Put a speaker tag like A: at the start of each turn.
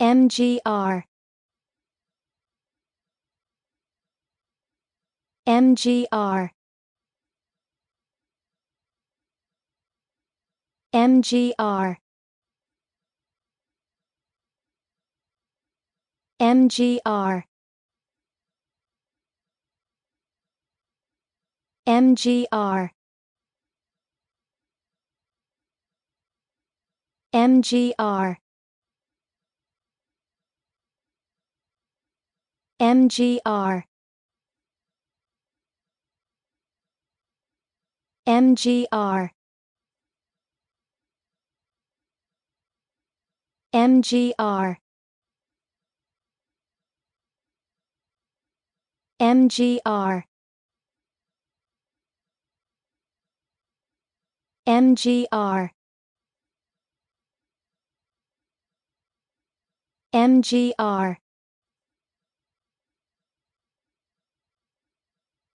A: MGR MGR MGR MGR MGR MGR MGR MGR MGR MGR MGR MGR